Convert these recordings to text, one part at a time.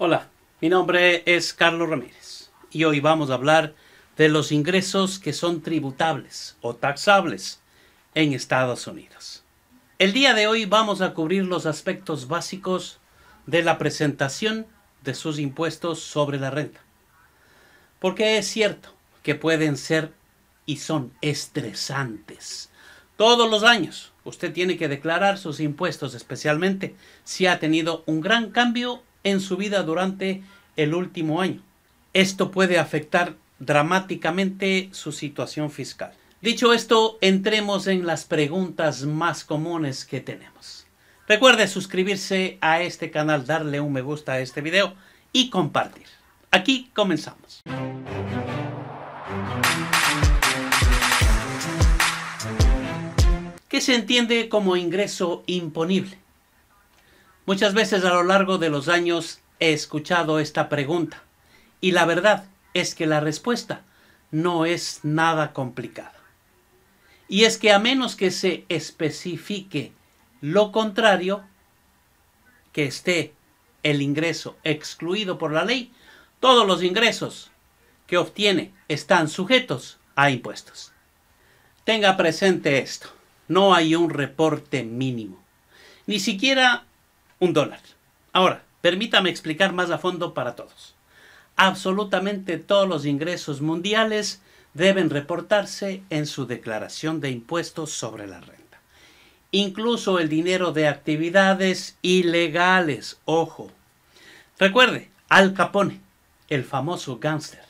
Hola, mi nombre es Carlos Ramírez y hoy vamos a hablar de los ingresos que son tributables o taxables en Estados Unidos. El día de hoy vamos a cubrir los aspectos básicos de la presentación de sus impuestos sobre la renta. Porque es cierto que pueden ser y son estresantes. Todos los años usted tiene que declarar sus impuestos, especialmente si ha tenido un gran cambio en su vida durante el último año. Esto puede afectar dramáticamente su situación fiscal. Dicho esto, entremos en las preguntas más comunes que tenemos. Recuerde suscribirse a este canal, darle un me gusta a este video y compartir. Aquí comenzamos. ¿Qué se entiende como ingreso imponible? Muchas veces a lo largo de los años he escuchado esta pregunta y la verdad es que la respuesta no es nada complicada. Y es que a menos que se especifique lo contrario, que esté el ingreso excluido por la ley, todos los ingresos que obtiene están sujetos a impuestos. Tenga presente esto, no hay un reporte mínimo. Ni siquiera un dólar. Ahora, permítame explicar más a fondo para todos. Absolutamente todos los ingresos mundiales deben reportarse en su declaración de impuestos sobre la renta. Incluso el dinero de actividades ilegales, ojo. Recuerde, Al Capone, el famoso gángster.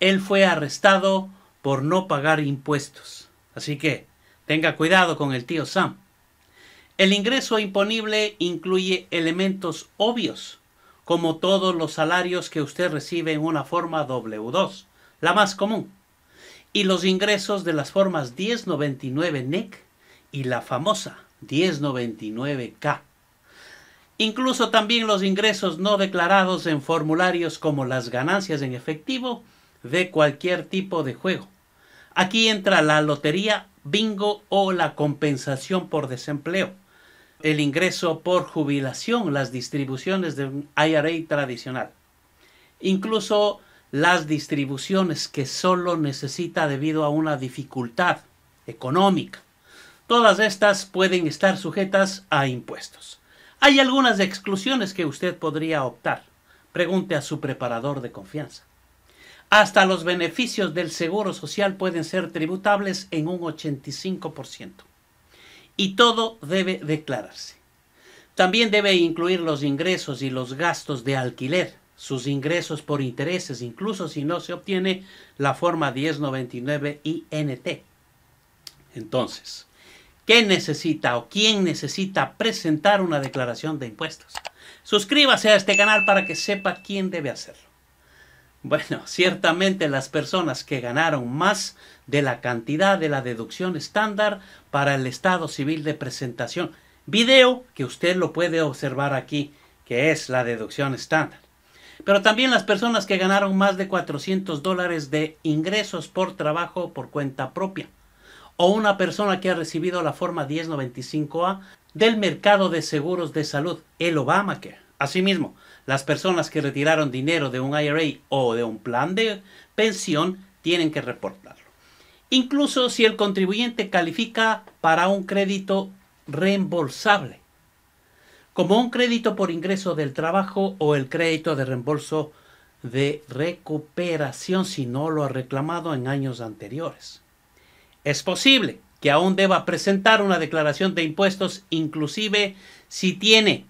Él fue arrestado por no pagar impuestos. Así que tenga cuidado con el tío Sam. El ingreso imponible incluye elementos obvios, como todos los salarios que usted recibe en una forma W2, la más común, y los ingresos de las formas 1099 NEC e y la famosa 1099K. Incluso también los ingresos no declarados en formularios como las ganancias en efectivo de cualquier tipo de juego. Aquí entra la lotería, bingo o la compensación por desempleo el ingreso por jubilación, las distribuciones de un IRA tradicional. Incluso las distribuciones que solo necesita debido a una dificultad económica. Todas estas pueden estar sujetas a impuestos. Hay algunas exclusiones que usted podría optar. Pregunte a su preparador de confianza. Hasta los beneficios del Seguro Social pueden ser tributables en un 85% y todo debe declararse. También debe incluir los ingresos y los gastos de alquiler, sus ingresos por intereses, incluso si no se obtiene la forma 1099 INT. Entonces, ¿qué necesita o quién necesita presentar una declaración de impuestos? Suscríbase a este canal para que sepa quién debe hacerlo. Bueno, ciertamente las personas que ganaron más de la cantidad de la deducción estándar para el estado civil de presentación. Video que usted lo puede observar aquí, que es la deducción estándar. Pero también las personas que ganaron más de 400 dólares de ingresos por trabajo por cuenta propia. O una persona que ha recibido la forma 1095A del mercado de seguros de salud, el Obamacare. Asimismo, las personas que retiraron dinero de un IRA o de un plan de pensión tienen que reportarlo incluso si el contribuyente califica para un crédito reembolsable, como un crédito por ingreso del trabajo o el crédito de reembolso de recuperación si no lo ha reclamado en años anteriores. Es posible que aún deba presentar una declaración de impuestos inclusive si tiene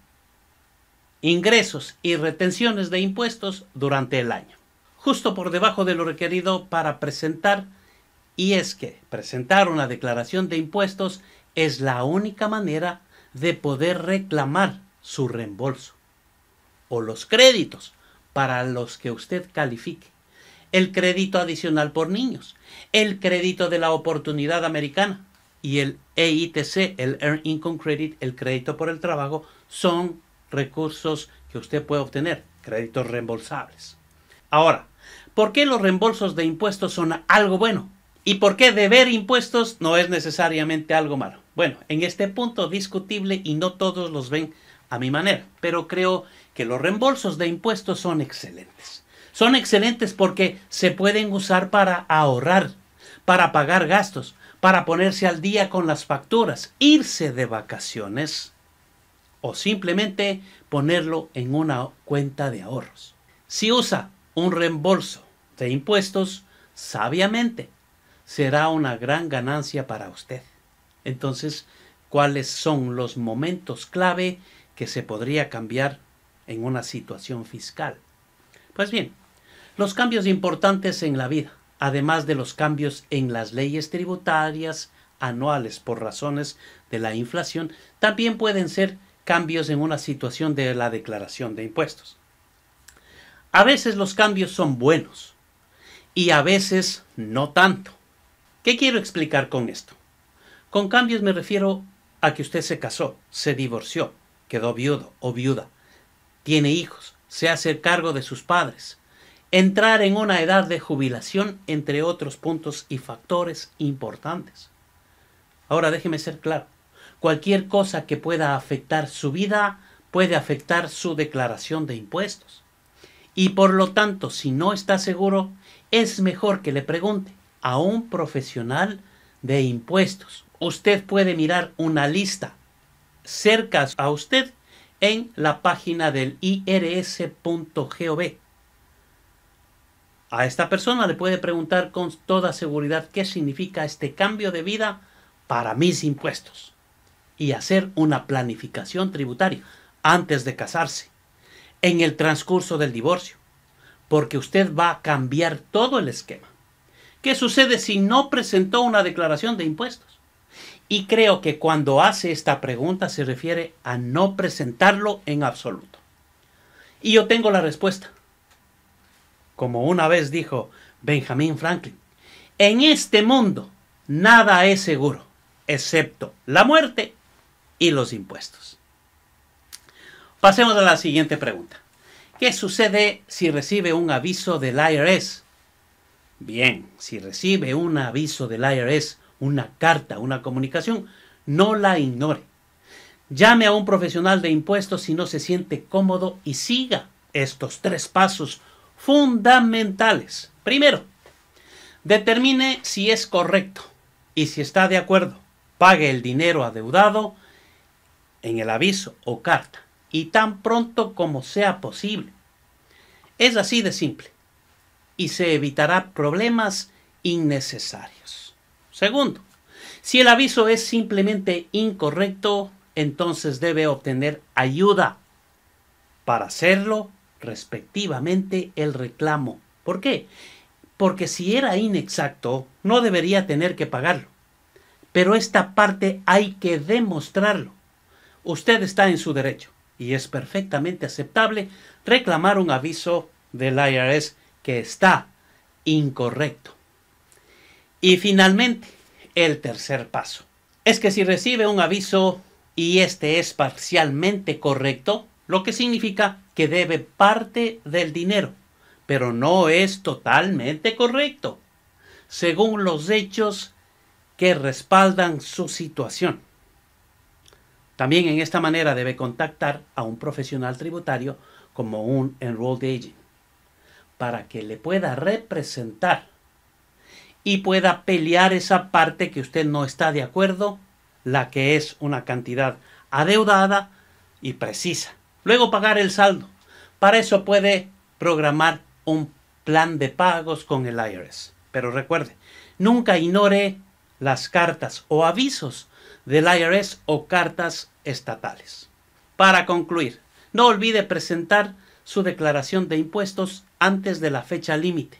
ingresos y retenciones de impuestos durante el año, justo por debajo de lo requerido para presentar y es que presentar una declaración de impuestos es la única manera de poder reclamar su reembolso o los créditos para los que usted califique. El crédito adicional por niños, el crédito de la oportunidad americana y el EITC, el Earned Income Credit, el crédito por el trabajo, son recursos que usted puede obtener, créditos reembolsables. Ahora, ¿por qué los reembolsos de impuestos son algo bueno? ¿Y por qué deber impuestos no es necesariamente algo malo? Bueno, en este punto discutible y no todos los ven a mi manera, pero creo que los reembolsos de impuestos son excelentes. Son excelentes porque se pueden usar para ahorrar, para pagar gastos, para ponerse al día con las facturas, irse de vacaciones o simplemente ponerlo en una cuenta de ahorros. Si usa un reembolso de impuestos sabiamente, será una gran ganancia para usted. Entonces, ¿cuáles son los momentos clave que se podría cambiar en una situación fiscal? Pues bien, los cambios importantes en la vida, además de los cambios en las leyes tributarias anuales por razones de la inflación, también pueden ser cambios en una situación de la declaración de impuestos. A veces los cambios son buenos y a veces no tanto. ¿Qué quiero explicar con esto? Con cambios me refiero a que usted se casó, se divorció, quedó viudo o viuda, tiene hijos, se hace cargo de sus padres, entrar en una edad de jubilación, entre otros puntos y factores importantes. Ahora déjeme ser claro, cualquier cosa que pueda afectar su vida puede afectar su declaración de impuestos. Y por lo tanto, si no está seguro, es mejor que le pregunte a un profesional de impuestos. Usted puede mirar una lista cerca a usted en la página del irs.gov. A esta persona le puede preguntar con toda seguridad qué significa este cambio de vida para mis impuestos y hacer una planificación tributaria antes de casarse, en el transcurso del divorcio, porque usted va a cambiar todo el esquema. ¿Qué sucede si no presentó una declaración de impuestos? Y creo que cuando hace esta pregunta se refiere a no presentarlo en absoluto. Y yo tengo la respuesta. Como una vez dijo Benjamin Franklin, en este mundo nada es seguro, excepto la muerte y los impuestos. Pasemos a la siguiente pregunta. ¿Qué sucede si recibe un aviso del IRS Bien, si recibe un aviso del IRS, una carta, una comunicación, no la ignore. Llame a un profesional de impuestos si no se siente cómodo y siga estos tres pasos fundamentales. Primero, determine si es correcto y si está de acuerdo. Pague el dinero adeudado en el aviso o carta y tan pronto como sea posible. Es así de simple y se evitará problemas innecesarios. Segundo, si el aviso es simplemente incorrecto, entonces debe obtener ayuda para hacerlo respectivamente el reclamo. ¿Por qué? Porque si era inexacto, no debería tener que pagarlo. Pero esta parte hay que demostrarlo. Usted está en su derecho y es perfectamente aceptable reclamar un aviso del IRS que está incorrecto. Y finalmente, el tercer paso. Es que si recibe un aviso y este es parcialmente correcto, lo que significa que debe parte del dinero, pero no es totalmente correcto, según los hechos que respaldan su situación. También en esta manera debe contactar a un profesional tributario como un enrolled agent para que le pueda representar y pueda pelear esa parte que usted no está de acuerdo, la que es una cantidad adeudada y precisa. Luego pagar el saldo. Para eso puede programar un plan de pagos con el IRS. Pero recuerde, nunca ignore las cartas o avisos del IRS o cartas estatales. Para concluir, no olvide presentar su declaración de impuestos antes de la fecha límite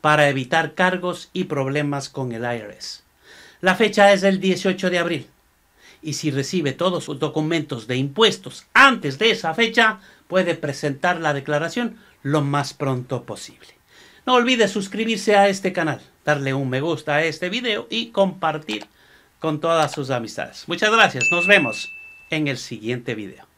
para evitar cargos y problemas con el IRS. La fecha es el 18 de abril y si recibe todos sus documentos de impuestos antes de esa fecha, puede presentar la declaración lo más pronto posible. No olvide suscribirse a este canal, darle un me gusta a este video y compartir con todas sus amistades. Muchas gracias, nos vemos en el siguiente video.